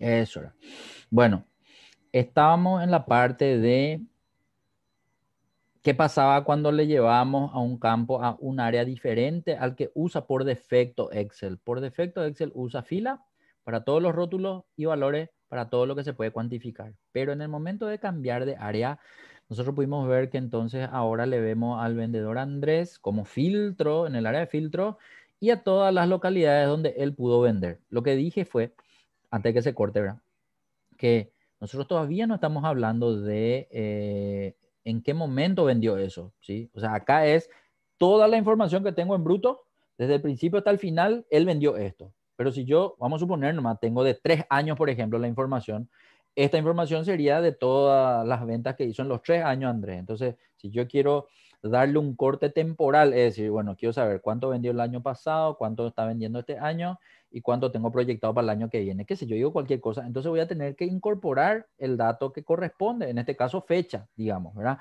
Eso Bueno, estábamos en la parte de qué pasaba cuando le llevamos a un campo, a un área diferente al que usa por defecto Excel. Por defecto Excel usa fila para todos los rótulos y valores para todo lo que se puede cuantificar. Pero en el momento de cambiar de área, nosotros pudimos ver que entonces ahora le vemos al vendedor Andrés como filtro en el área de filtro y a todas las localidades donde él pudo vender. Lo que dije fue antes de que se corte, ¿verdad? Que nosotros todavía no estamos hablando de eh, en qué momento vendió eso, ¿sí? O sea, acá es toda la información que tengo en bruto, desde el principio hasta el final, él vendió esto. Pero si yo, vamos a suponer, nomás tengo de tres años, por ejemplo, la información, esta información sería de todas las ventas que hizo en los tres años Andrés. Entonces, si yo quiero darle un corte temporal, es decir, bueno, quiero saber cuánto vendió el año pasado, cuánto está vendiendo este año y cuánto tengo proyectado para el año que viene, qué sé yo, digo cualquier cosa, entonces voy a tener que incorporar el dato que corresponde, en este caso fecha, digamos, ¿verdad?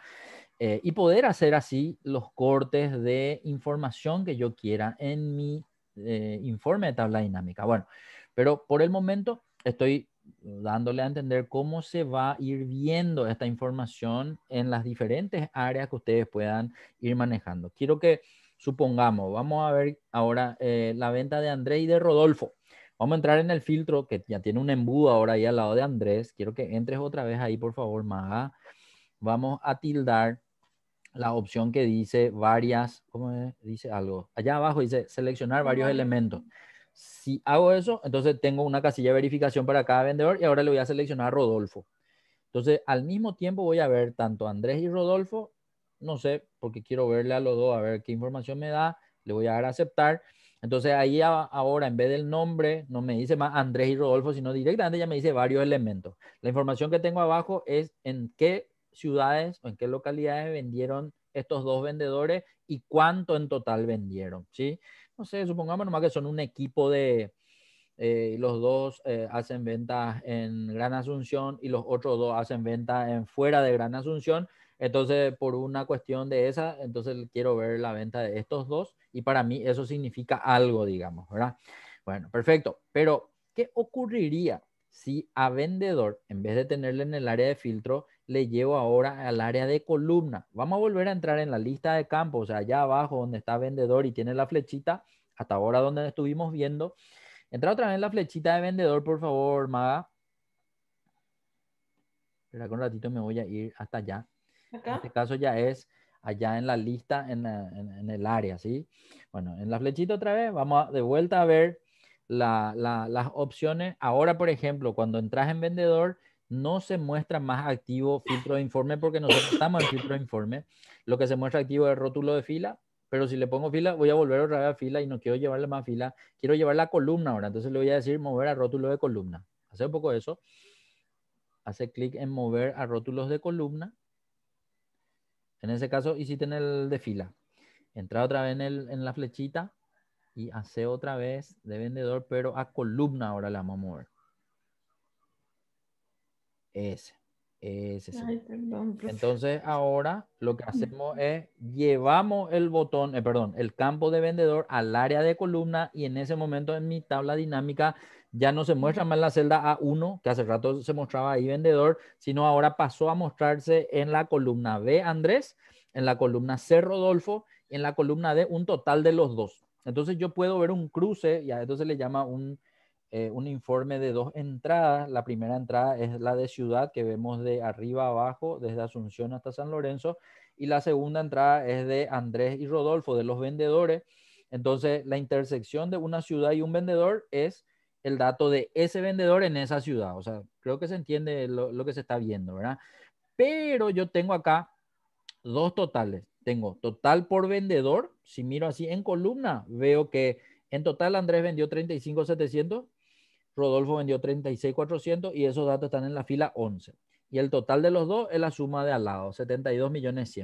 Eh, y poder hacer así los cortes de información que yo quiera en mi eh, informe de tabla dinámica. Bueno, pero por el momento estoy dándole a entender cómo se va a ir viendo esta información en las diferentes áreas que ustedes puedan ir manejando. Quiero que supongamos, vamos a ver ahora eh, la venta de Andrés y de Rodolfo. Vamos a entrar en el filtro que ya tiene un embudo ahora ahí al lado de Andrés. Quiero que entres otra vez ahí, por favor, Maga. Vamos a tildar la opción que dice varias, ¿cómo dice algo? Allá abajo dice seleccionar varios elementos. Si hago eso, entonces tengo una casilla de verificación para cada vendedor y ahora le voy a seleccionar a Rodolfo. Entonces, al mismo tiempo voy a ver tanto Andrés y Rodolfo, no sé, porque quiero verle a los dos, a ver qué información me da, le voy a dar a aceptar. Entonces, ahí ahora, en vez del nombre, no me dice más Andrés y Rodolfo, sino directamente ya me dice varios elementos. La información que tengo abajo es en qué ciudades o en qué localidades vendieron estos dos vendedores y cuánto en total vendieron, ¿sí? no sé, supongamos nomás que son un equipo de, eh, los dos eh, hacen ventas en Gran Asunción y los otros dos hacen ventas en fuera de Gran Asunción. Entonces, por una cuestión de esa, entonces quiero ver la venta de estos dos y para mí eso significa algo, digamos, ¿verdad? Bueno, perfecto. Pero, ¿qué ocurriría si a vendedor, en vez de tenerle en el área de filtro, le llevo ahora al área de columna. Vamos a volver a entrar en la lista de campos, allá abajo donde está vendedor y tiene la flechita, hasta ahora donde estuvimos viendo. Entra otra vez en la flechita de vendedor, por favor, Maga. Espera con un ratito me voy a ir hasta allá. En este caso ya es allá en la lista, en, el área, ¿sí? Bueno, en la flechita otra vez, vamos de vuelta a ver las opciones. Ahora, por ejemplo, cuando entras en vendedor, no se muestra más activo filtro de informe porque nosotros estamos en filtro de informe. Lo que se muestra activo es rótulo de fila, pero si le pongo fila, voy a volver otra vez a fila y no quiero llevarle más fila, quiero llevar la columna ahora. Entonces le voy a decir mover a rótulo de columna. Hace un poco de eso. Hace clic en mover a rótulos de columna. En ese caso hiciste en el de fila. Entra otra vez en, en la flechita y hace otra vez de vendedor, pero a columna ahora la vamos a mover. Ese. Ese. Entonces ahora lo que hacemos es llevamos el botón, eh, perdón, el campo de vendedor al área de columna y en ese momento en mi tabla dinámica ya no se muestra más la celda A1, que hace rato se mostraba ahí vendedor, sino ahora pasó a mostrarse en la columna B Andrés, en la columna C Rodolfo y en la columna D un total de los dos. Entonces yo puedo ver un cruce, y a esto se le llama un eh, un informe de dos entradas. La primera entrada es la de ciudad que vemos de arriba abajo, desde Asunción hasta San Lorenzo. Y la segunda entrada es de Andrés y Rodolfo, de los vendedores. Entonces, la intersección de una ciudad y un vendedor es el dato de ese vendedor en esa ciudad. O sea, creo que se entiende lo, que se está viendo, ¿verdad? Pero yo tengo acá dos totales. Tengo total por vendedor. Si miro así en columna, veo que en total Andrés vendió 35,700 Rodolfo vendió 36,400 y esos datos están en la fila 11. Y el total de los dos es la suma de al lado, 72 millones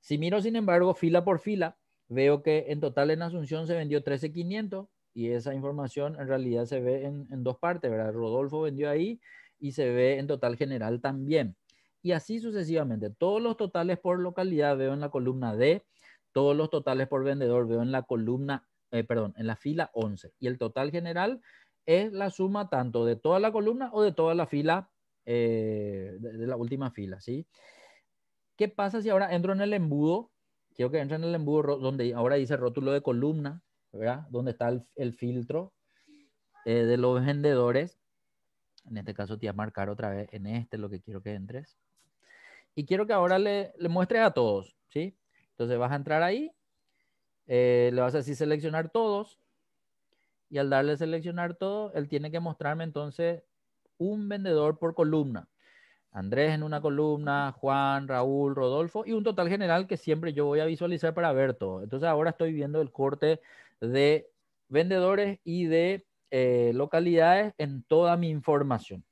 Si miro, sin embargo, fila por fila, veo que en total en Asunción se vendió 13,500 y esa información en realidad se ve en, dos partes, ¿verdad? Rodolfo vendió ahí y se ve en total general también. Y así sucesivamente. Todos los totales por localidad veo en la columna D, todos los totales por vendedor veo en la columna, eh, perdón, en la fila 11. Y el total general es la suma tanto de toda la columna o de toda la fila, eh, de, la última fila, ¿sí? ¿Qué pasa si ahora entro en el embudo? Quiero que entre en el embudo donde ahora dice rótulo de columna, ¿verdad? Donde está el, filtro eh, de los vendedores. En este caso te voy a marcar otra vez en este lo que quiero que entres. Y quiero que ahora le, muestre muestres a todos, ¿sí? Entonces vas a entrar ahí, eh, le vas a decir seleccionar todos, y al darle seleccionar todo, él tiene que mostrarme entonces un vendedor por columna. Andrés en una columna, Juan, Raúl, Rodolfo y un total general que siempre yo voy a visualizar para ver todo. Entonces ahora estoy viendo el corte de vendedores y de eh, localidades en toda mi información.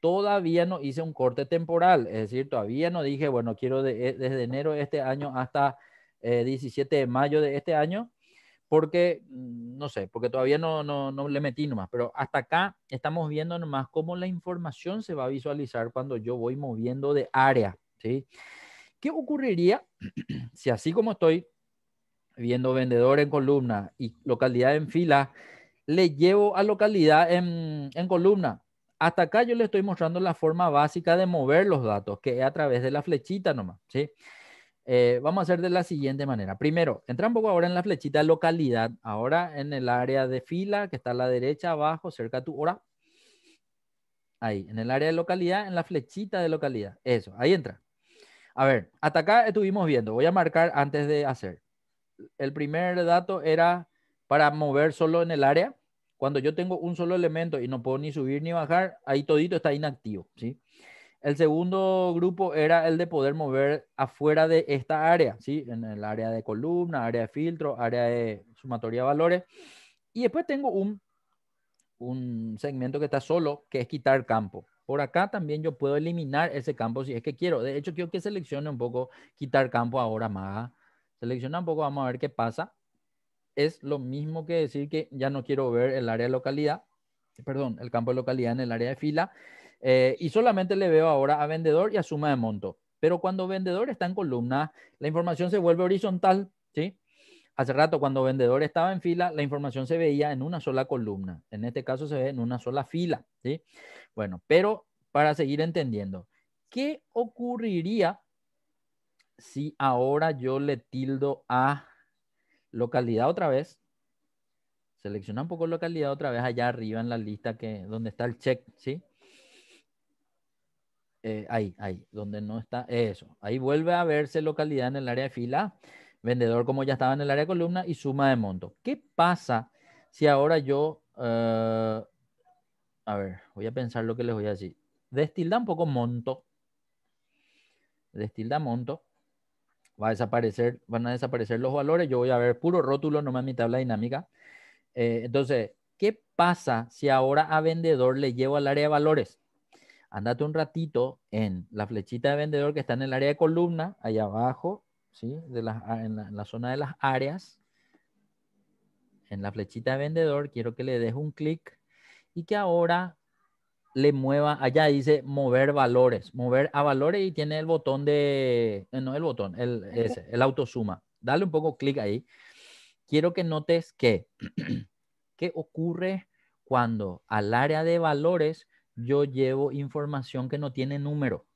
Todavía no hice un corte temporal, es decir, todavía no dije, bueno, quiero eh, desde enero de este año hasta 17 eh, de mayo de este año, porque, mm, no sé, porque todavía no, no, no, le metí nomás, pero hasta acá estamos viendo nomás cómo la información se va a visualizar cuando yo voy moviendo de área, ¿sí? ¿Qué ocurriría si así como estoy viendo vendedor en columna y localidad en fila, le llevo a localidad en, columna? Hasta acá yo le estoy mostrando la forma básica de mover los datos, que es a través de la flechita nomás, ¿sí? sí eh, vamos a hacer de la siguiente manera. Primero, entra un poco ahora en la flechita localidad, ahora en el área de fila que está a la derecha abajo, cerca a tu hora. Ahí, en el área de localidad, en la flechita de localidad. Eso, ahí entra. A ver, hasta acá estuvimos viendo. Voy a marcar antes de hacer. El primer dato era para mover solo en el área. Cuando yo tengo un solo elemento y no puedo ni subir ni bajar, ahí todito está inactivo, ¿sí? sí el segundo grupo era el de poder mover afuera de esta área, ¿sí? En el área de columna, área de filtro, área de sumatoria de valores. Y después tengo un, un segmento que está solo, que es quitar campo. Por acá también yo puedo eliminar ese campo si es que quiero. De hecho, quiero que seleccione un poco quitar campo ahora más. Selecciona un poco, vamos a ver qué pasa. Es lo mismo que decir que ya no quiero ver el área de localidad, perdón, el campo de localidad en el área de fila eh, y solamente le veo ahora a vendedor y a suma de monto. Pero cuando vendedor está en columna, la información se vuelve horizontal, ¿sí? Hace rato, cuando vendedor estaba en fila, la información se veía en una sola columna. En este caso se ve en una sola fila, ¿sí? Bueno, pero para seguir entendiendo, ¿qué ocurriría si ahora yo le tildo a localidad otra vez? Selecciona un poco localidad otra vez allá arriba en la lista que, donde está el check, ¿sí? Eh, ahí, ahí, donde no está eso. Ahí vuelve a verse localidad en el área de fila, vendedor como ya estaba en el área de columna y suma de monto. ¿Qué pasa si ahora yo, eh, a ver, voy a pensar lo que les voy a decir. Destilda un poco monto. Destilda monto. Va a desaparecer, van a desaparecer los valores. Yo voy a ver puro rótulo no me mi tabla dinámica. Eh, entonces, ¿qué pasa si ahora a vendedor le llevo al área de valores? andate un ratito en la flechita de vendedor que está en el área de columna, allá abajo, ¿sí? de ah, la, en, la, zona de las áreas. En la flechita de vendedor quiero que le des un clic y que ahora le mueva, allá dice mover valores, mover a valores y tiene el botón de, eh, no el botón, el, ese, el autosuma. Dale un poco clic ahí. Quiero que notes que, ¿qué ocurre cuando al área de valores yo llevo información que no tiene número.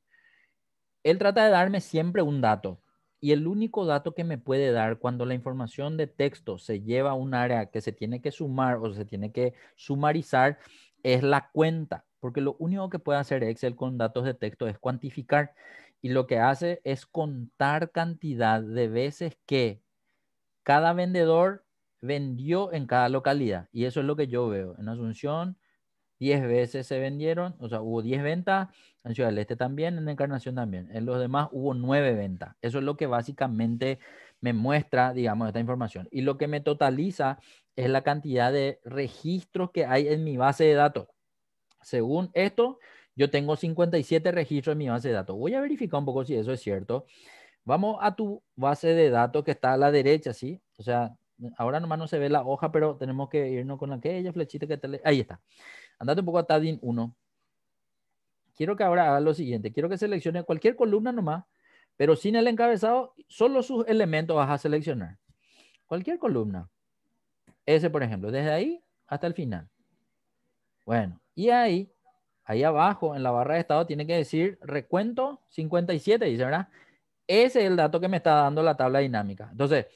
Él trata de darme siempre un dato. Y el único dato que me puede dar cuando la información de texto se lleva a un área que se tiene que sumar o se tiene que sumarizar es la cuenta, porque lo único que puede hacer Excel con datos de texto es cuantificar y lo que hace es contar cantidad de veces que cada vendedor vendió en cada localidad. Y eso es lo que yo veo. En Asunción 10 veces se vendieron, o sea, hubo 10 ventas, en Ciudad del Este también, en Encarnación también. En los demás hubo 9 ventas. Eso es lo que básicamente me muestra, digamos, esta información. Y lo que me totaliza es la cantidad de registros que hay en mi base de datos. Según esto, yo tengo 57 registros en mi base de datos. Voy a verificar un poco si eso es cierto. Vamos a tu base de datos que está a la derecha, ¿sí? O sea, ahora nomás no se ve la hoja, pero tenemos que irnos con aquella flechita que Ahí está. Andate un poco a Tadin 1. Quiero que ahora haga lo siguiente. Quiero que seleccione cualquier columna nomás, pero sin el encabezado, solo sus elementos vas a seleccionar. Cualquier columna. Ese, por ejemplo, desde ahí hasta el final. Bueno, y ahí, ahí abajo en la barra de estado tiene que decir recuento 57, dice, ¿verdad? Ese es el dato que me está dando la tabla dinámica. Entonces,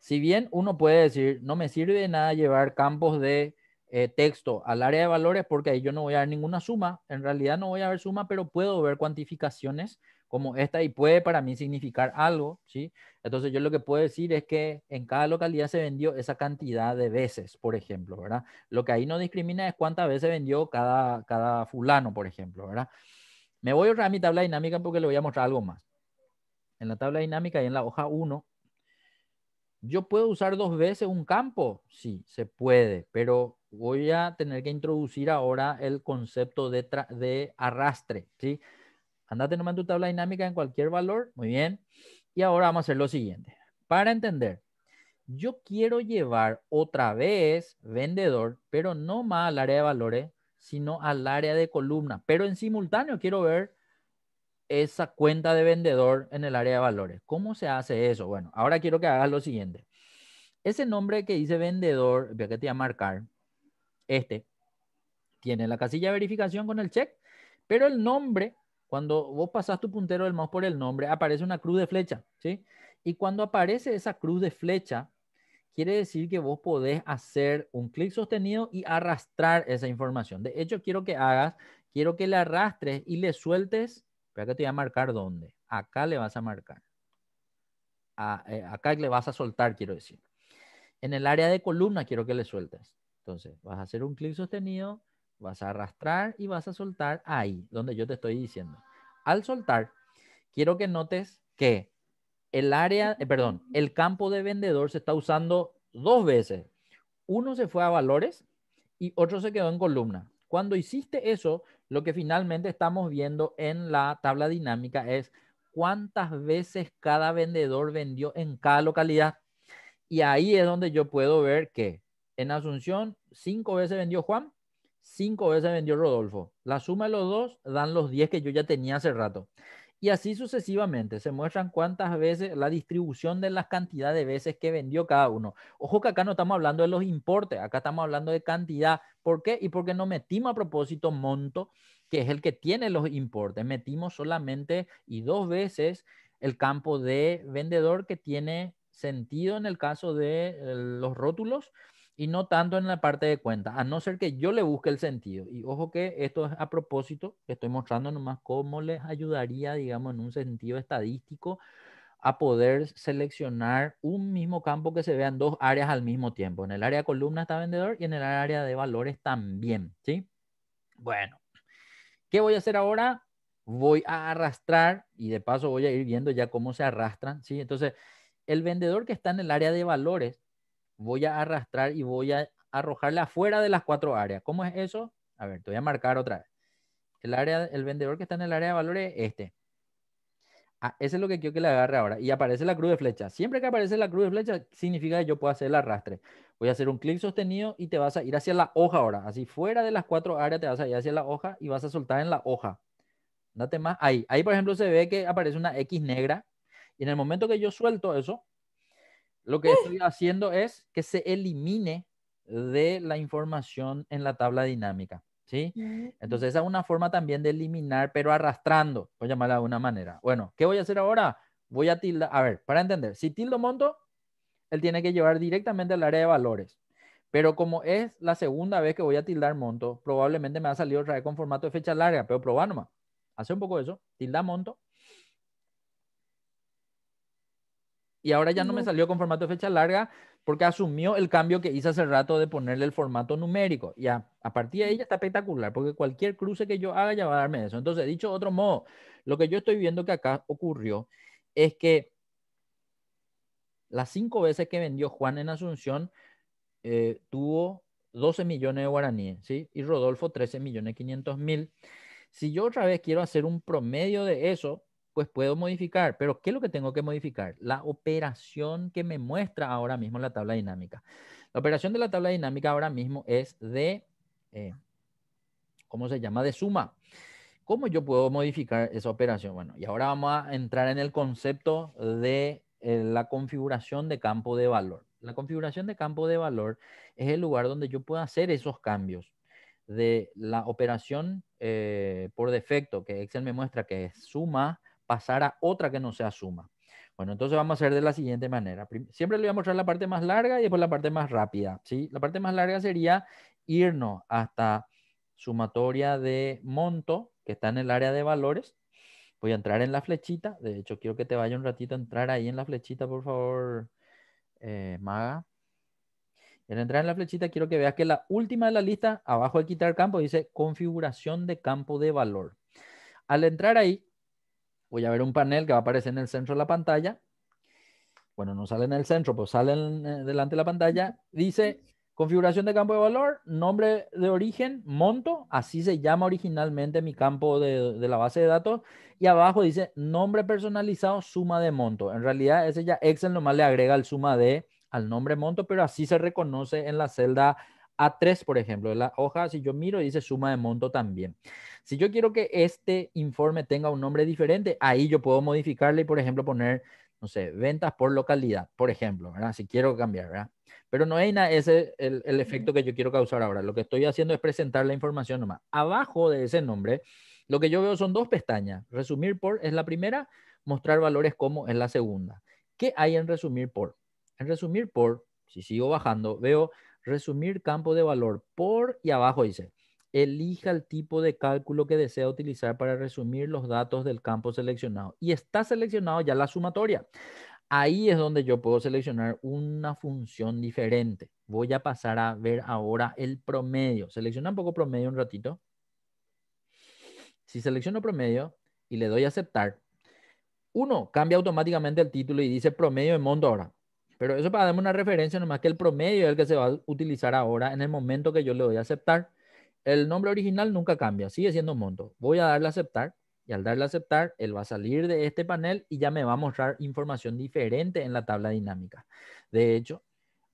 si bien uno puede decir, no me sirve de nada llevar campos de eh, texto al área de valores porque ahí yo no voy a ver ninguna suma, en realidad no voy a ver suma, pero puedo ver cuantificaciones como esta y puede para mí significar algo, ¿sí? Entonces yo lo que puedo decir es que en cada localidad se vendió esa cantidad de veces, por ejemplo, ¿verdad? Lo que ahí no discrimina es cuántas veces vendió cada, cada fulano, por ejemplo, ¿verdad? Me voy a mi tabla dinámica porque le voy a mostrar algo más. En la tabla dinámica y en la hoja 1, ¿yo puedo usar dos veces un campo? Sí, se puede, pero voy a tener que introducir ahora el concepto de, de arrastre, ¿sí? Andate nomás en tu tabla dinámica en cualquier valor, muy bien. Y ahora vamos a hacer lo siguiente. Para entender, yo quiero llevar otra vez vendedor, pero no más al área de valores, sino al área de columna. Pero en simultáneo quiero ver esa cuenta de vendedor en el área de valores. ¿Cómo se hace eso? Bueno, ahora quiero que hagas lo siguiente. Ese nombre que dice vendedor, voy a que te a marcar, este tiene la casilla de verificación con el check, pero el nombre, cuando vos pasás tu puntero del mouse por el nombre, aparece una cruz de flecha, ¿sí? Y cuando aparece esa cruz de flecha, quiere decir que vos podés hacer un clic sostenido y arrastrar esa información. De hecho, quiero que hagas, quiero que le arrastres y le sueltes. pero que te voy a marcar dónde. Acá le vas a marcar. Ah, eh, acá le vas a soltar, quiero decir. En el área de columna quiero que le sueltes. Entonces, vas a hacer un clic sostenido, vas a arrastrar y vas a soltar ahí, donde yo te estoy diciendo. Al soltar, quiero que notes que el área, eh, perdón, el campo de vendedor se está usando dos veces. Uno se fue a valores y otro se quedó en columna. Cuando hiciste eso, lo que finalmente estamos viendo en la tabla dinámica es cuántas veces cada vendedor vendió en cada localidad. Y ahí es donde yo puedo ver que en Asunción, cinco veces vendió Juan, cinco veces vendió Rodolfo. La suma de los dos dan los diez que yo ya tenía hace rato. Y así sucesivamente se muestran cuántas veces la distribución de las cantidades de veces que vendió cada uno. Ojo que acá no estamos hablando de los importes, acá estamos hablando de cantidad. ¿Por qué? Y porque no metimos a propósito monto, que es el que tiene los importes. Metimos solamente y dos veces el campo de vendedor que tiene sentido en el caso de eh, los rótulos y no tanto en la parte de cuenta, a no ser que yo le busque el sentido. Y ojo que esto es a propósito, estoy mostrando nomás cómo les ayudaría, digamos, en un sentido estadístico a poder seleccionar un mismo campo que se vean dos áreas al mismo tiempo. En el área de columna está vendedor y en el área de valores también, ¿sí? Bueno, ¿qué voy a hacer ahora? Voy a arrastrar y de paso voy a ir viendo ya cómo se arrastran, ¿sí? Entonces, el vendedor que está en el área de valores voy a arrastrar y voy a arrojarla fuera de las cuatro áreas. ¿Cómo es eso? A ver, te voy a marcar otra vez. El, área, el vendedor que está en el área de valores es este. Ah, ese es lo que quiero que le agarre ahora. Y aparece la cruz de flecha. Siempre que aparece la cruz de flecha, significa que yo puedo hacer el arrastre. Voy a hacer un clic sostenido y te vas a ir hacia la hoja ahora. Así fuera de las cuatro áreas te vas a ir hacia la hoja y vas a soltar en la hoja. Date más ahí. Ahí, por ejemplo, se ve que aparece una X negra. Y en el momento que yo suelto eso, lo que uh. estoy haciendo es que se elimine de la información en la tabla dinámica. ¿Sí? Mm, Entonces esa mm. es una forma también de eliminar, pero arrastrando, voy llamarla de una manera. Bueno, ¿qué voy a hacer ahora? Voy a tildar, a ver, para entender, si tildo monto, él tiene que llevar directamente al área de valores. Pero como es la segunda vez que voy a tildar monto, probablemente me ha salido otra vez con formato de fecha larga, pero probá nomás. Hace un poco eso, tilda monto, Y ahora ya no me salió con formato de fecha larga porque asumió el cambio que hice hace rato de ponerle el formato numérico. Y a, partir de ahí ya está espectacular, porque cualquier cruce que yo haga ya va a darme eso. Entonces, dicho de otro modo, lo que yo estoy viendo que acá ocurrió es que las cinco veces que vendió Juan en Asunción eh, tuvo 12 millones de guaraníes, ¿sí? Y Rodolfo 13 millones 500 mil. Si yo otra vez quiero hacer un promedio de eso, pues puedo modificar, pero ¿qué es lo que tengo que modificar? La operación que me muestra ahora mismo la tabla dinámica. La operación de la tabla dinámica ahora mismo es de, eh, ¿cómo se llama? De suma. ¿Cómo yo puedo modificar esa operación? Bueno, y ahora vamos a entrar en el concepto de eh, la configuración de campo de valor. La configuración de campo de valor es el lugar donde yo puedo hacer esos cambios de la operación eh, por defecto que Excel me muestra que es suma, pasar a otra que no sea suma. Bueno, entonces vamos a hacer de la siguiente manera. Siempre le voy a mostrar la parte más larga y después la parte más rápida. ¿sí? La parte más larga sería irnos hasta sumatoria de monto, que está en el área de valores. Voy a entrar en la flechita. De hecho, quiero que te vaya un ratito a entrar ahí en la flechita, por favor, eh, Maga. al entrar en la flechita, quiero que veas que la última de la lista, abajo de quitar campo, dice configuración de campo de valor. Al entrar ahí, voy a ver un panel que va a aparecer en el centro de la pantalla. Bueno, no sale en el centro, pues sale eh, delante de la pantalla. Dice configuración de campo de valor, nombre de origen, monto, así se llama originalmente mi campo de, de, la base de datos. Y abajo dice nombre personalizado, suma de monto. En realidad, ese ya Excel nomás le agrega el suma de al nombre monto, pero así se reconoce en la celda a3, por ejemplo, la hoja, si yo miro, dice suma de monto también. Si yo quiero que este informe tenga un nombre diferente, ahí yo puedo modificarle y, por ejemplo, poner, no sé, ventas por localidad, por ejemplo, ¿verdad? Si quiero cambiar, ¿verdad? Pero no es ese el, el efecto que yo quiero causar ahora. Lo que estoy haciendo es presentar la información nomás. Abajo de ese nombre, lo que yo veo son dos pestañas. Resumir por es la primera, mostrar valores como es la segunda. ¿Qué hay en resumir por? En resumir por, si sigo bajando, veo Resumir campo de valor por y abajo dice. Elija el tipo de cálculo que desea utilizar para resumir los datos del campo seleccionado. Y está seleccionado ya la sumatoria. Ahí es donde yo puedo seleccionar una función diferente. Voy a pasar a ver ahora el promedio. Selecciona un poco promedio un ratito. Si selecciono promedio y le doy a aceptar, uno, cambia automáticamente el título y dice promedio de monto ahora. Pero eso para darme una referencia, nomás que el promedio es el que se va a utilizar ahora en el momento que yo le doy a aceptar. El nombre original nunca cambia, sigue siendo un monto. Voy a darle a aceptar y al darle a aceptar, él va a salir de este panel y ya me va a mostrar información diferente en la tabla dinámica. De hecho,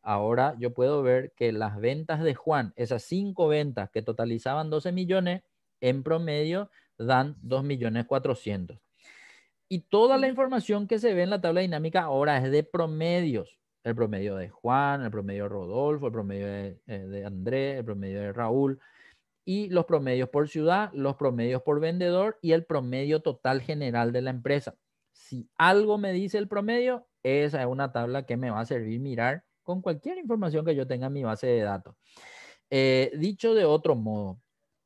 ahora yo puedo ver que las ventas de Juan, esas cinco ventas que totalizaban 12 millones, en promedio dan 2 millones 400. Y toda la información que se ve en la tabla dinámica ahora es de promedios. El promedio de Juan, el promedio de Rodolfo, el promedio eh, de, Andrés, el promedio de Raúl. Y los promedios por ciudad, los promedios por vendedor y el promedio total general de la empresa. Si algo me dice el promedio, esa es una tabla que me va a servir mirar con cualquier información que yo tenga en mi base de datos. Eh, dicho de otro modo,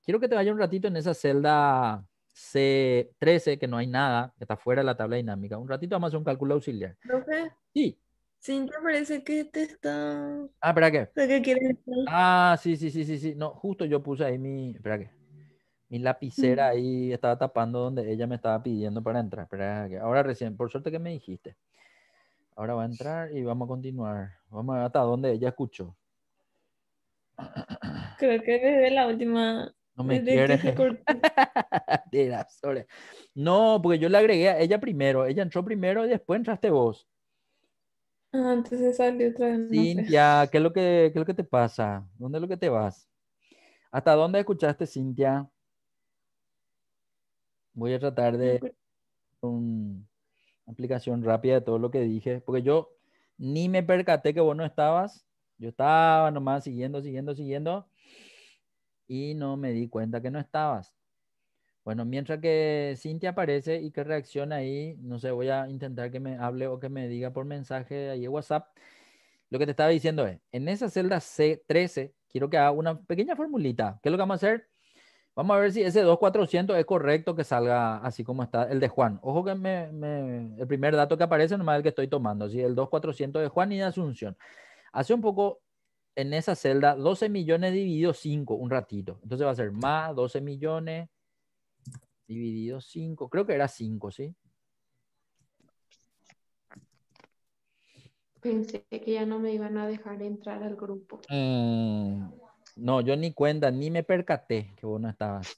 quiero que te vaya un ratito en esa celda C13, que no hay nada, que está fuera de la tabla dinámica. Un ratito vamos a hacer un cálculo auxiliar. ¿Profe? Sí. Sí, me parece que te este está... Ah, ¿para qué? Ah, sí, sí, sí, sí, sí. No, justo yo puse ahí mi... ¿Para qué? Mi lapicera mm. ahí estaba tapando donde ella me estaba pidiendo para entrar. Espera, que ahora recién, por suerte que me dijiste. Ahora va a entrar y vamos a continuar. Vamos a ver hasta dónde ella escuchó. Creo que desde la última no me este quieres. no, porque yo le agregué a ella primero. Ella entró primero y después entraste vos. antes ah, entonces salió otra vez. Cintia, ¿qué, es lo que, ¿qué es lo que te pasa? ¿Dónde es lo que te vas? ¿Hasta dónde escuchaste, Cintia? Voy a tratar de una aplicación rápida de todo lo que dije, porque yo ni me percaté que vos no estabas. Yo estaba nomás siguiendo, siguiendo, siguiendo y no me di cuenta que no estabas. Bueno, mientras que Cintia aparece y que reacciona ahí, no sé, voy a intentar que me hable o que me diga por mensaje ahí en WhatsApp. Lo que te estaba diciendo es, en esa celda C13, quiero que haga una pequeña formulita. ¿Qué es lo que vamos a hacer? Vamos a ver si ese 2400 es correcto que salga así como está el de Juan. Ojo que me, el primer dato que aparece nomás es el que estoy tomando, el 2400 de Juan y de Asunción. Hace un poco en esa celda 12 millones dividido 5, un ratito. Entonces va a ser más 12 millones dividido 5. Creo que era 5, ¿sí? Pensé que ya no me iban a dejar entrar al grupo. Mm, no, yo ni cuenta, ni me percaté que vos no estabas.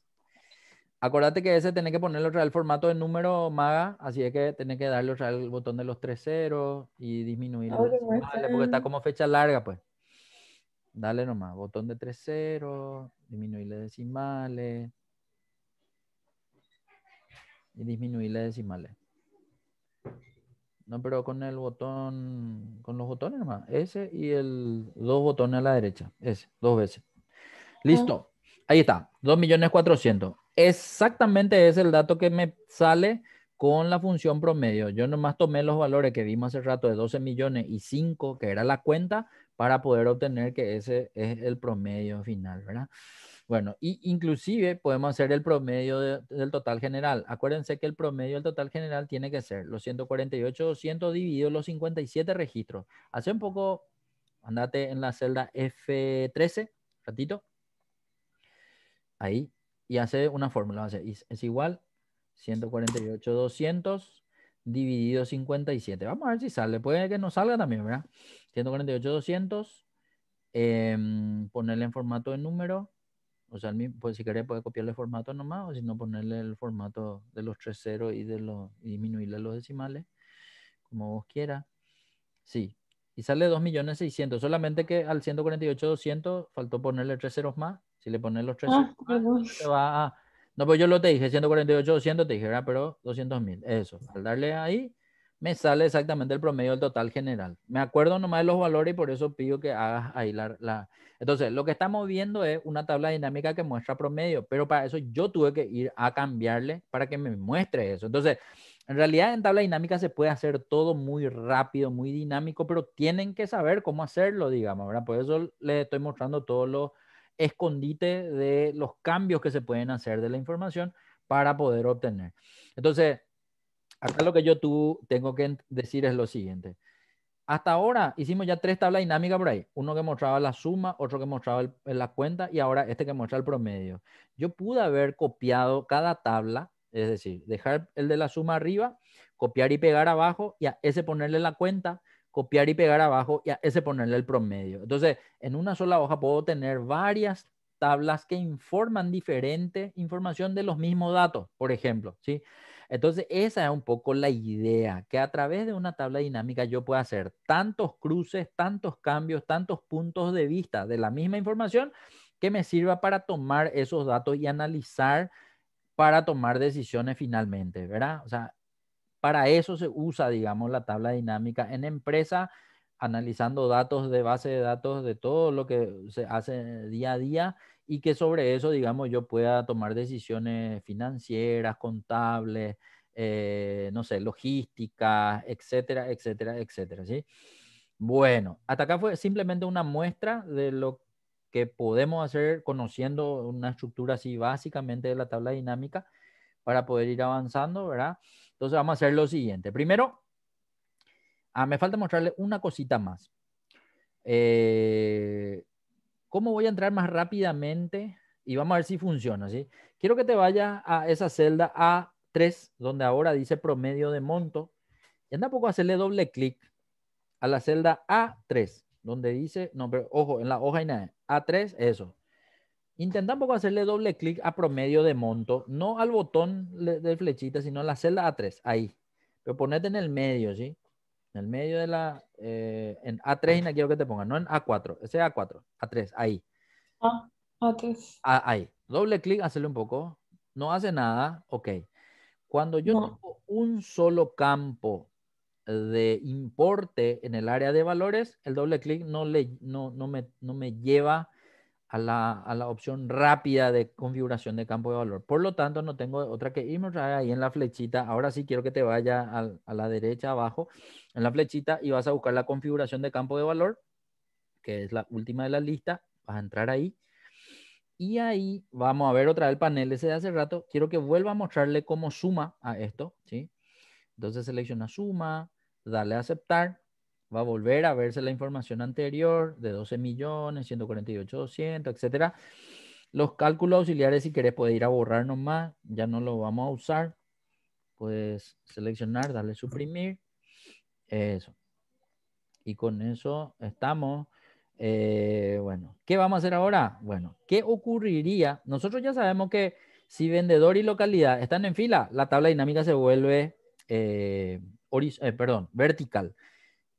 Acordate que ese tiene que ponerlo al formato de número maga, así es que tenés que darle al botón de los 3 ceros y disminuirlo. porque está como fecha larga, pues. Dale nomás, botón de tres disminuir disminuirle decimales. Y disminuirle decimales. No, pero con el botón, con los botones nomás. Ese y el dos botones a la derecha. Ese, dos veces. Listo. Ah. Ahí está. 2.400. Exactamente es el dato que me sale con la función promedio. Yo nomás tomé los valores que vimos hace rato de 12 millones y 5, que era la cuenta, para poder obtener que ese es el promedio final, ¿verdad? Bueno, y inclusive podemos hacer el promedio del total general. Acuérdense que el promedio del total general tiene que ser los 148, 200 dividido los 57 registros. Hace un poco, andate en la celda F13, ratito. Ahí, y hace una fórmula. Es igual 148.200 dividido 57. Vamos a ver si sale. Puede que no salga también, ¿verdad? 148.200 em, ponerle en formato de número. O sea, pues si querés puede copiarle el formato nomás, o si no ponerle el formato de los tres ceros y, de disminuirle los decimales, como vos quieras. Sí, y sale 2.600. solamente que al 148.200 faltó ponerle tres ceros más. Si le pones los tres ah, ceros se va a no, pues yo lo te dije, 148, 200, te dije, Pero 200 mil, eso. Al darle ahí, me sale exactamente el promedio del total general. Me acuerdo nomás de los valores y por eso pido que hagas ahí la, la... Entonces, lo que estamos viendo es una tabla dinámica que muestra promedio, pero para eso yo tuve que ir a cambiarle para que me muestre eso. Entonces, en realidad en tabla dinámica se puede hacer todo muy rápido, muy dinámico, pero tienen que saber cómo hacerlo, digamos, ¿verdad? Por eso les estoy mostrando todos los escondite de los cambios que se pueden hacer de la información para poder obtener. Entonces, acá lo que yo tú tengo que decir es lo siguiente. Hasta ahora hicimos ya tres tablas dinámicas por ahí. Uno que mostraba la suma, otro que mostraba la cuenta y ahora este que muestra el promedio. Yo pude haber copiado cada tabla, es decir, dejar el de la suma arriba, copiar y pegar abajo y a ese ponerle la cuenta, copiar y pegar abajo y ese ponerle el promedio. Entonces, en una sola hoja puedo tener varias tablas que informan diferente información de los mismos datos, por ejemplo, ¿sí? Entonces, esa es un poco la idea, que a través de una tabla dinámica yo pueda hacer tantos cruces, tantos cambios, tantos puntos de vista de la misma información que me sirva para tomar esos datos y analizar para tomar decisiones finalmente, ¿verdad? O sea, para eso se usa, digamos, la tabla dinámica en empresa, analizando datos de base de datos de todo lo que se hace día a día y que sobre eso, digamos, yo pueda tomar decisiones financieras, contables, eh, no sé, logística, etcétera, etcétera, etcétera, ¿sí? Bueno, hasta acá fue simplemente una muestra de lo que podemos hacer conociendo una estructura así básicamente de la tabla dinámica para poder ir avanzando, ¿verdad? Entonces vamos a hacer lo siguiente. Primero, ah, me falta mostrarle una cosita más. Eh, ¿Cómo voy a entrar más rápidamente? Y vamos a ver si funciona. ¿sí? Quiero que te vayas a esa celda A3, donde ahora dice promedio de monto. Y anda poco a hacerle doble clic a la celda A3, donde dice, nombre. ojo, en la hoja A3, eso. Intenta un poco hacerle doble clic a promedio de monto, no al botón de flechita, sino a la celda A3, ahí. Pero ponete en el medio, ¿sí? En el medio de la... Eh, en A3 y quiero que te pongas, no en A4, ese A4, A3, ahí. A3. Ah, ahí. Doble clic, hacerle un poco. No hace nada, ok. Cuando yo no. tengo un solo campo de importe en el área de valores, el doble clic no, le, no, no, me, no me lleva a la, opción rápida de configuración de campo de valor. Por lo tanto, no tengo otra que irme ahí en la flechita. Ahora sí quiero que te vaya a, la derecha abajo en la flechita y vas a buscar la configuración de campo de valor, que es la última de la lista. Vas a entrar ahí. Y ahí vamos a ver otra vez el panel ese de hace rato. Quiero que vuelva a mostrarle cómo suma a esto. ¿sí? Entonces selecciona suma, dale a aceptar va a volver a verse la información anterior de 12 millones, 148, 200, etcétera. Los cálculos auxiliares, si querés, puede ir a borrar más. ya no lo vamos a usar. Puedes seleccionar, darle suprimir. Eso. Y con eso estamos. Eh, bueno, ¿qué vamos a hacer ahora? Bueno, ¿qué ocurriría? Nosotros ya sabemos que si vendedor y localidad están en fila, la tabla dinámica se vuelve eh, eh, perdón, vertical.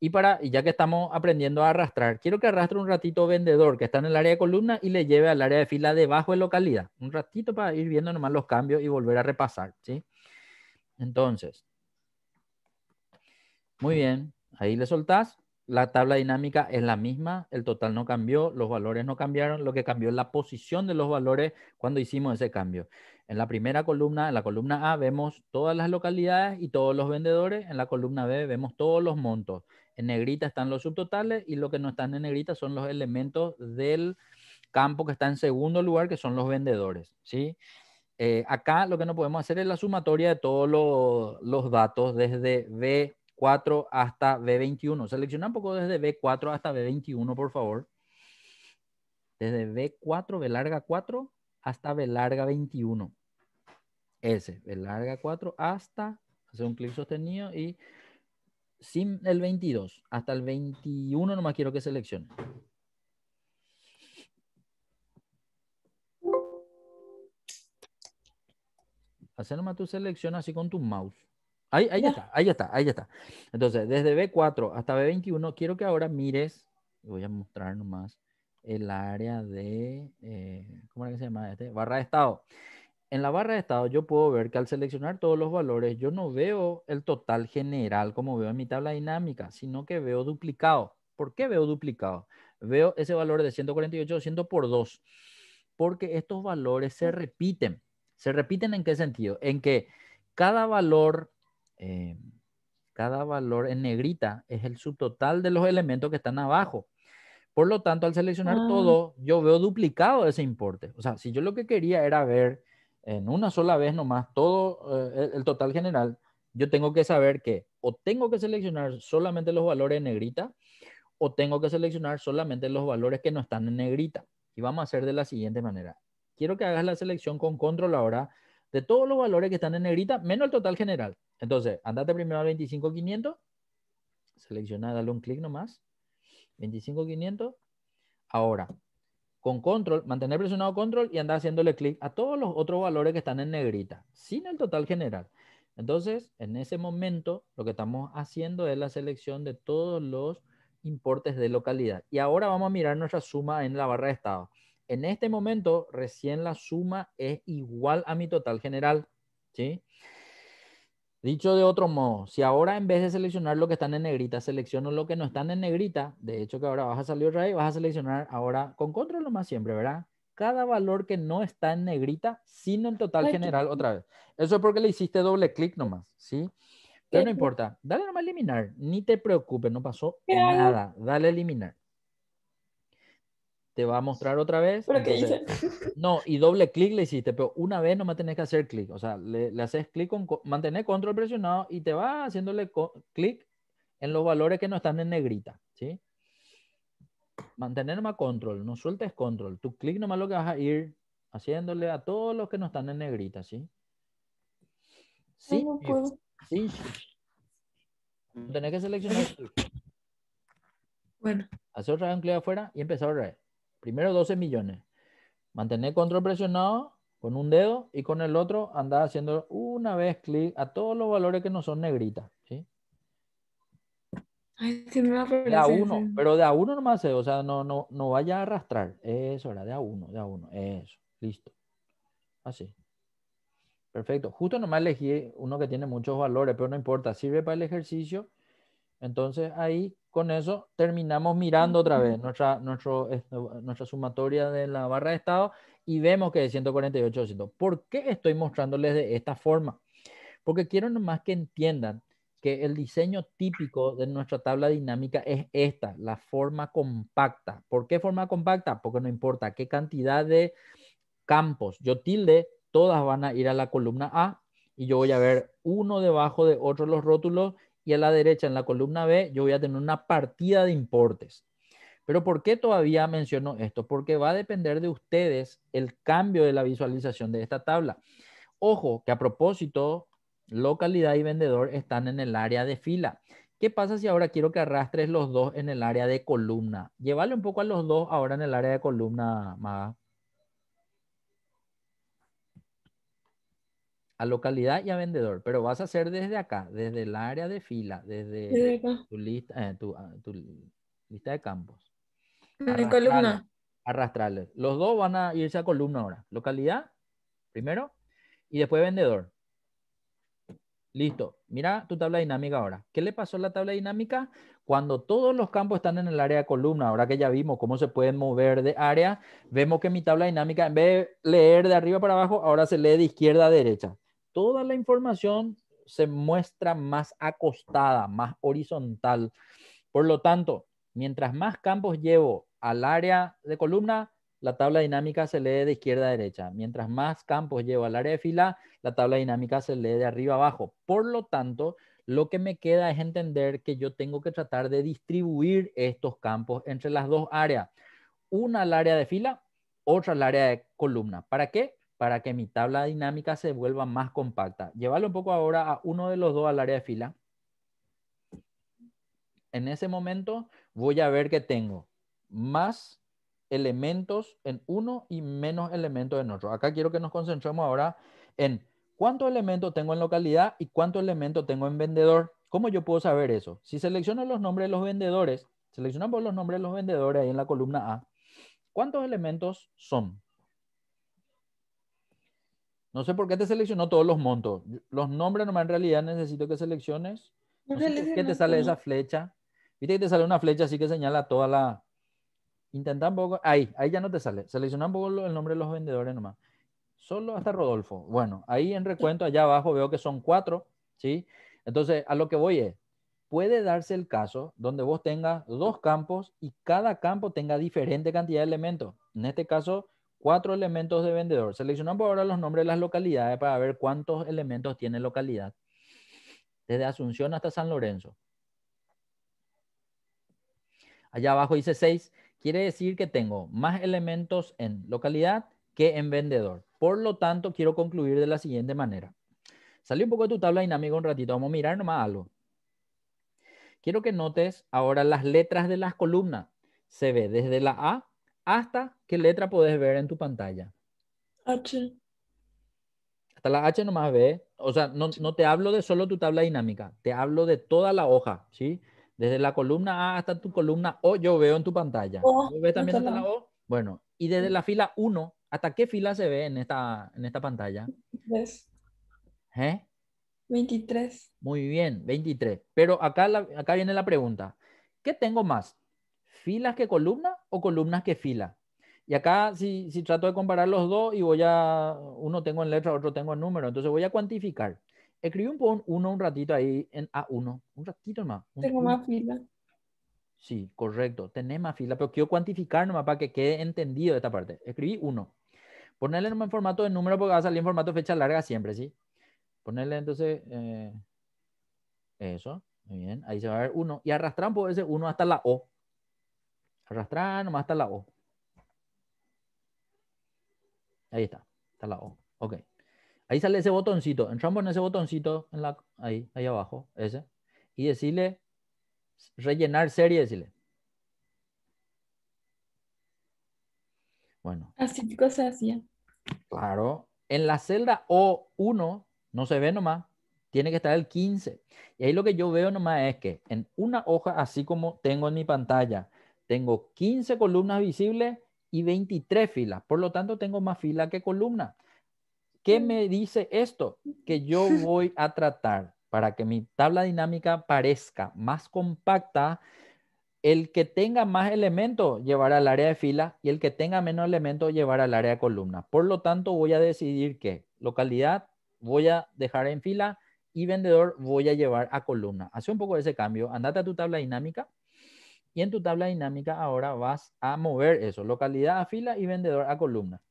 Y para, ya que estamos aprendiendo a arrastrar, quiero que arrastre un ratito vendedor que está en el área de columna y le lleve al área de fila debajo de localidad. Un ratito para ir viendo nomás los cambios y volver a repasar, ¿sí? Entonces, muy bien, ahí le soltás. La tabla dinámica es la misma, el total no cambió, los valores no cambiaron, lo que cambió es la posición de los valores cuando hicimos ese cambio. En la primera columna, en la columna A, vemos todas las localidades y todos los vendedores. En la columna B, vemos todos los montos. En negrita están los subtotales y lo que no están en negrita son los elementos del campo que está en segundo lugar, que son los vendedores. ¿sí? Eh, acá lo que no podemos hacer es la sumatoria de todos los datos desde B4 hasta B21. Selecciona un poco desde B4 hasta B21, por favor. Desde B4, B larga 4 hasta B larga 21. S, B larga 4 hasta, hacer un clic sostenido y sin el 22, hasta el 21 nomás quiero que seleccione. Hacer nomás tu selección así con tu mouse. Ahí, ahí está, ahí está, ahí está. Entonces, desde B4 hasta B21, quiero que ahora mires, voy a mostrar nomás el área de, eh, ¿cómo era que se llama este? Barra de estado en la barra de estado yo puedo ver que al seleccionar todos los valores, yo no veo el total general como veo en mi tabla dinámica, sino que veo duplicado. ¿Por qué veo duplicado? Veo ese valor de 148, 200 por 2, porque estos valores se repiten. ¿Se repiten en qué sentido? En que cada valor, eh, cada valor en negrita es el subtotal de los elementos que están abajo. Por lo tanto, al seleccionar ah. todo, yo veo duplicado ese importe. O sea, si yo lo que quería era ver en una sola vez nomás todo eh, el, total general, yo tengo que saber que o tengo que seleccionar solamente los valores en negrita o tengo que seleccionar solamente los valores que no están en negrita. Y vamos a hacer de la siguiente manera. Quiero que hagas la selección con control ahora de todos los valores que están en negrita, menos el total general. Entonces, andate primero al 25500, selecciona, dale un clic nomás, 25500. Ahora, con control, mantener presionado control y andar haciéndole clic a todos los otros valores que están en negrita, sin el total general. Entonces, en ese momento, lo que estamos haciendo es la selección de todos los importes de localidad. Y ahora vamos a mirar nuestra suma en la barra de estado. En este momento, recién la suma es igual a mi total general, ¿sí? sí Dicho de otro modo, si ahora en vez de seleccionar lo que están en negrita, selecciono lo que no están en negrita, de hecho que ahora vas a salir vez, vas a seleccionar ahora con control lo más siempre, ¿verdad? Cada valor que no está en negrita, sino en total general otra vez. Eso es porque le hiciste doble clic nomás, ¿sí? Pero no importa, dale nomás eliminar, ni te preocupes, no pasó nada, dale eliminar te va a mostrar otra vez. ¿Pero qué No, y doble clic le hiciste, pero una vez no me tenés que hacer clic. O sea, le, haces clic con mantener control presionado y te va haciéndole clic en los valores que no están en negrita. ¿sí? Mantener más control, no sueltes control. Tu clic nomás lo que vas a ir haciéndole a todos los que no están en negrita. ¿sí? Sí, sí. Tenés que seleccionar. Bueno. Hacer otra vez un clic afuera y empezar otra vez. Primero 12 millones. Mantener control presionado con un dedo y con el otro andar haciendo una vez clic a todos los valores que no son negritas. ¿sí? Ay, me va a de a uno, pero de a uno nomás, o sea, no, no, no vaya a arrastrar. Eso era, de a uno, de a uno, eso, listo. Así. Perfecto. Justo nomás elegí uno que tiene muchos valores, pero no importa, sirve para el ejercicio. Entonces ahí con eso terminamos mirando otra vez nuestra, nuestra sumatoria de la barra de estado y vemos que es 148 ¿Por qué estoy mostrándoles de esta forma? Porque quiero nomás que entiendan que el diseño típico de nuestra tabla dinámica es esta, la forma compacta. ¿Por qué forma compacta? Porque no importa qué cantidad de campos yo tilde, todas van a ir a la columna A y yo voy a ver uno debajo de otro los rótulos y a la derecha en la columna B yo voy a tener una partida de importes. Pero ¿por qué todavía menciono esto? Porque va a depender de ustedes el cambio de la visualización de esta tabla. Ojo, que a propósito, localidad y vendedor están en el área de fila. ¿Qué pasa si ahora quiero que arrastres los dos en el área de columna? Llévalo un poco a los dos ahora en el área de columna, más... a localidad y a vendedor, pero vas a hacer desde acá, desde el área de fila, desde, tu, eh, ah, lista, de campos. Mm, en columna. Arrastrarles. Los dos van a irse a columna ahora. Localidad, primero, y después vendedor. Listo. Mira tu tabla dinámica ahora. ¿Qué le pasó a la tabla dinámica? Cuando todos los campos están en el área de columna, ahora que ya vimos cómo se pueden mover de área, vemos que mi tabla dinámica, en vez de leer de arriba para abajo, ahora se lee de izquierda a derecha toda la información se muestra más acostada, más horizontal. Por lo tanto, mientras más campos llevo al área de columna, la tabla dinámica se lee de izquierda a derecha. Mientras más campos llevo al área de fila, la tabla dinámica se lee de arriba a abajo. Por lo tanto, lo que me queda es entender que yo tengo que tratar de distribuir estos campos entre las dos áreas. Una al área de fila, otra al área de columna. ¿Para qué? para que mi tabla dinámica se vuelva más compacta. Llevarlo un poco ahora a uno de los dos al área de fila. En ese momento voy a ver que tengo más elementos en uno y menos elementos en otro. Acá quiero que nos concentremos ahora en cuántos elementos tengo en localidad y cuántos elementos tengo en vendedor. ¿Cómo yo puedo saber eso? Si selecciono los nombres de los vendedores, seleccionamos los nombres de los vendedores ahí en la columna A, ¿cuántos elementos son? No sé por qué te seleccionó todos los montos. Los nombres nomás en realidad necesito que selecciones. No qué te sale esa flecha. Viste que te sale una flecha así que señala toda la... Intenta un poco... Ahí, ahí ya no te sale. Selecciona un el nombre de los vendedores nomás. Solo hasta Rodolfo. Bueno, ahí en recuento, allá abajo veo que son cuatro, ¿sí? Entonces, a lo que voy es, puede darse el caso donde vos tengas dos campos y cada campo tenga diferente cantidad de elementos. En este caso, cuatro elementos de vendedor. Seleccionamos ahora los nombres de las localidades para ver cuántos elementos tiene localidad. Desde Asunción hasta San Lorenzo. Allá abajo dice 6. Quiere decir que tengo más elementos en localidad que en vendedor. Por lo tanto, quiero concluir de la siguiente manera. salió un poco de tu tabla dinámica un ratito. Vamos a mirar nomás algo. Quiero que notes ahora las letras de las columnas. Se ve desde la A ¿Hasta qué letra podés ver en tu pantalla? H. Hasta la H nomás ve. O sea, no, te hablo de solo tu tabla dinámica, te hablo de toda la hoja, ¿sí? Desde la columna A hasta tu columna O yo veo en tu pantalla. ¿Tú ves también hasta la O? Bueno, y desde la fila 1, ¿hasta qué fila se ve en esta, en esta pantalla? 23. ¿Eh? 23. Muy bien, 23. Pero acá, acá viene la pregunta. ¿Qué tengo más? filas que columnas o columnas que filas. Y acá, si, trato de comparar los dos y voy a, uno tengo en letra, otro tengo en número, entonces voy a cuantificar. Escribí un, pon uno un ratito ahí en A1, un ratito más. tengo más fila. Sí, correcto, tenés más fila, pero quiero cuantificar nomás para que quede entendido esta parte. Escribí uno. Ponerle en formato de número porque va a salir en formato de fecha larga siempre, ¿sí? Ponerle entonces eh, eso, muy bien, ahí se va a ver uno. Y arrastrar un poco ese uno hasta la O. Arrastrar nomás hasta la O. Ahí está, está la O. Ok. Ahí sale ese botoncito. Entramos en ese botoncito, ahí, ahí abajo, ese. Y decirle, rellenar serie, decirle. Bueno. Así se hacía. Claro. En la celda O1 no se ve nomás. Tiene que estar el 15. Y ahí lo que yo veo nomás es que en una hoja, así como tengo en mi pantalla, tengo 15 columnas visibles y 23 filas. Por lo tanto, tengo más fila que columna. ¿Qué mm. me dice esto? Que yo voy a tratar para que mi tabla dinámica parezca más compacta. El que tenga más elementos llevará al área de fila y el que tenga menos elementos llevará al área de columna. Por lo tanto, voy a decidir que localidad voy a dejar en fila y vendedor voy a llevar a columna. Hace un poco ese cambio. Andate a tu tabla dinámica y en tu tabla dinámica ahora vas a mover eso, localidad a fila y vendedor a columna.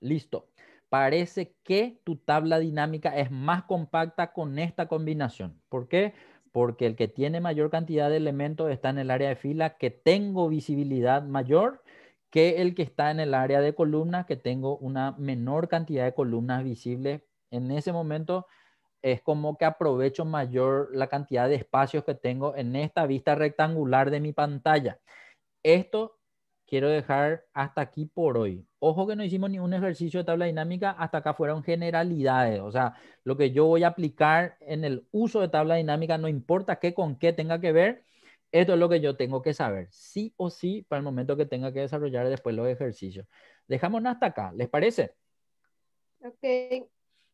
Listo. Parece que tu tabla dinámica es más compacta con esta combinación. ¿Por qué? Porque el que tiene mayor cantidad de elementos está en el área de fila que tengo visibilidad mayor que el que está en el área de columna, que tengo una menor cantidad de columnas visibles. En ese momento es como que aprovecho mayor la cantidad de espacios que tengo en esta vista rectangular de mi pantalla. Esto quiero dejar hasta aquí por hoy. Ojo que no hicimos ni un ejercicio de tabla dinámica, hasta acá fueron generalidades, o sea, lo que yo voy a aplicar en el uso de tabla dinámica, no importa qué con qué tenga que ver, esto es lo que yo tengo que saber, sí o sí, para el momento que tenga que desarrollar después los ejercicios. Dejamos hasta acá, ¿les parece? Ok.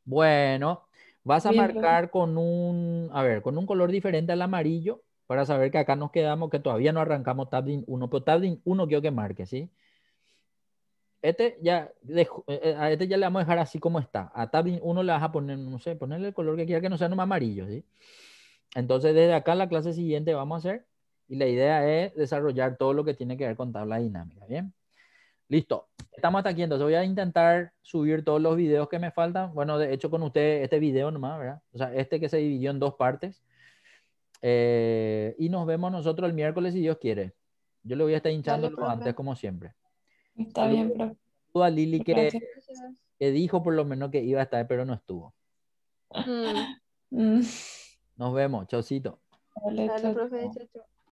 Bueno, Vas a marcar con un, a ver, con un color diferente al amarillo para saber que acá nos quedamos, que todavía no arrancamos tablin 1, pero Tabdin 1 quiero que marque, ¿sí? Este ya, eh, eh, a este ya le vamos a dejar así como está. A tablin 1 le vas a poner, no sé, ponerle el color que quiera que no sea nomás amarillo, ¿sí? Entonces desde acá la clase siguiente vamos a hacer, y la idea es desarrollar todo lo que tiene que ver con tabla dinámica, ¿bien? Listo, estamos hasta aquí, entonces voy a intentar subir todos los videos que me faltan. Bueno, de hecho con usted este video nomás, ¿verdad? O sea, este que se dividió en dos partes. Eh, y nos vemos nosotros el miércoles si Dios quiere. Yo le voy a estar hinchando antes como siempre. Está bien, profe. a Lili que, dijo por lo menos que iba a estar, pero no estuvo. Mm. Mm. Nos vemos, chaucito. profe,